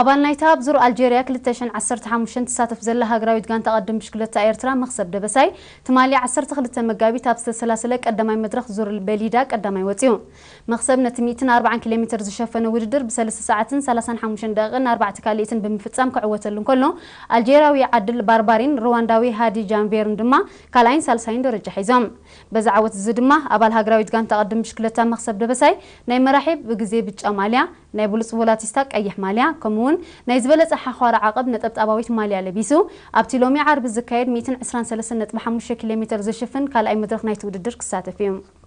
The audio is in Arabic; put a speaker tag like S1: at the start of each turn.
S1: ኣባል ናይታ ኣብ ዙር ኣልጀርያ 215 ትሳተፍ ዘላ ሃገራዊት ጋንታ ቅድም ብሽክለታ ኤርትራ መክሰብ ደበሳይ ትማሊ 12 መጋቢት ኣብ ዝተሰላሰለ ቀዳማይ መድረክ ዙር በሊዳ ቀዳማይ ወፂኡ መክሰብ ነቲ 140 ኪሎ ሜትር ዝሸፈነ ውድድር ብ3 ሰዓትን 35 ደቂቕን 4 ካልእትን ብምፍጻም ክዕወተሉ እንከሎ ኣልጀርያዊ ዓድል ባርባሪን ሩዋንዳዊ ሃዲ ጃንቬርን ድማ ካልኣይን ሳልሳይን ደረጃ ሒዞም በዚ ዓወት እዚ ድማ ኣባል ሃገራዊት ጋንታ ቅድም ብሽክለታ መክሰብ ደበሳይ ናይ መራሒ ብግዜ ብጫ ማልያ ናይ ብሉፅ ቮላቲስታ ቀይሕ ማልያ ከምኡ كمون نيزبلت أحخار عقب نتبت أبويت مالي على بيسو أبتلومي عرب الزكاير ميتن عسران سلسل نتبحمو شكل متر زشفن كالأي مدرخ نيتود الدرك ساتفيهم